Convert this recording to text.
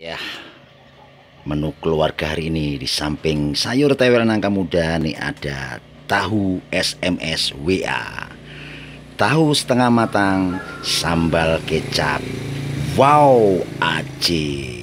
Ya, menu keluarga hari ini di samping sayur tewel nangka muda nih ada tahu SMS WA. Tahu setengah matang, sambal kecap. Wow, aji.